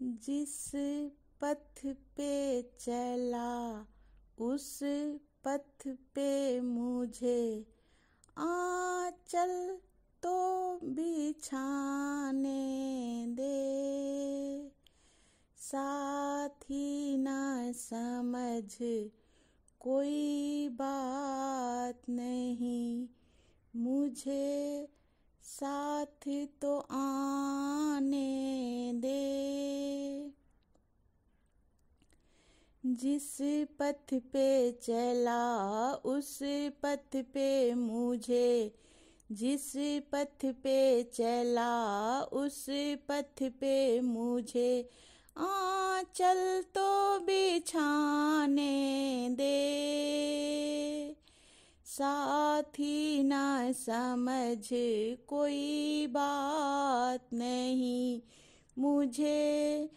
जिस पथ पे चला उस पथ पे मुझे आ चल तो बिछाने दे साथी ना समझ कोई बात नहीं मुझे साथ तो आने जिस पथ पे चला उस पथ पे मुझे जिस पथ पे चला उस पथ पे मुझे आ चल तो बिछाने दे साथी ना समझ कोई बात नहीं मुझे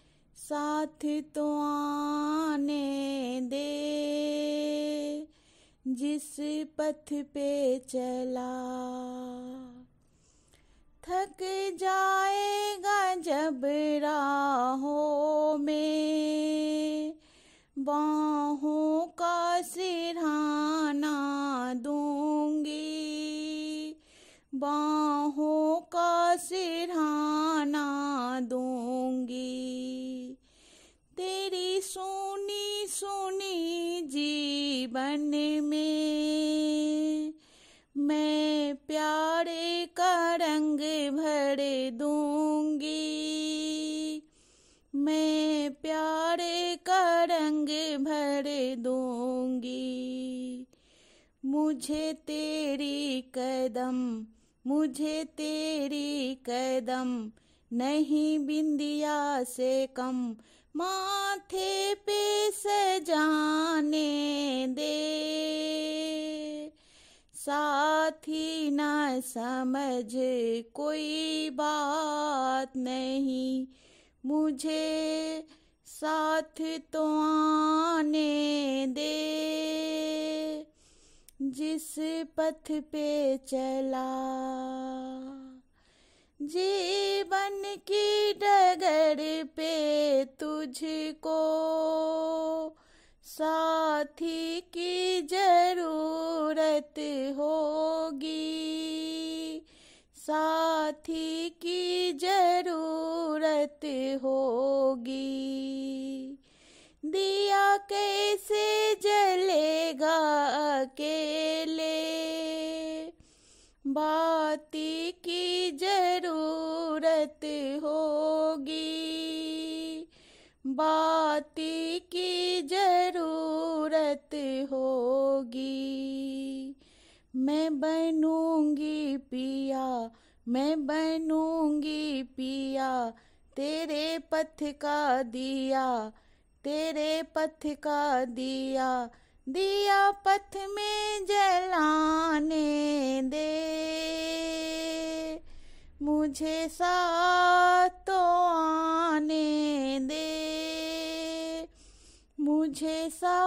साथ तो आ जाने दे जिस पथ पे चला थक जाएगा जब राहों में बाहों का सिरहाना दूंगी बाहों का सिरहाना दूंगी बन में मैं प्यारे का रंग भर दूंगी मैं प्यारे का रंग भर दूंगी मुझे तेरी कदम मुझे तेरी कदम नहीं बिंदिया से कम माथे पे सजाने दे साथी न समझ कोई बात नहीं मुझे साथ तो आने दे जिस पथ पे चला जी मन की डगर पे तुझको साथी की जरूरत होगी साथी की जरूरत होगी दिया कैसे जलेगा अकेले बाती की जरूरत सूरत होगी बात की जरूरत होगी मैं बनूंगी पिया मैं बनूंगी पिया तेरे पथ का दिया तेरे पथ का दिया दिया पथ में जलाने मुझे साथ तो आने दे मुझे सा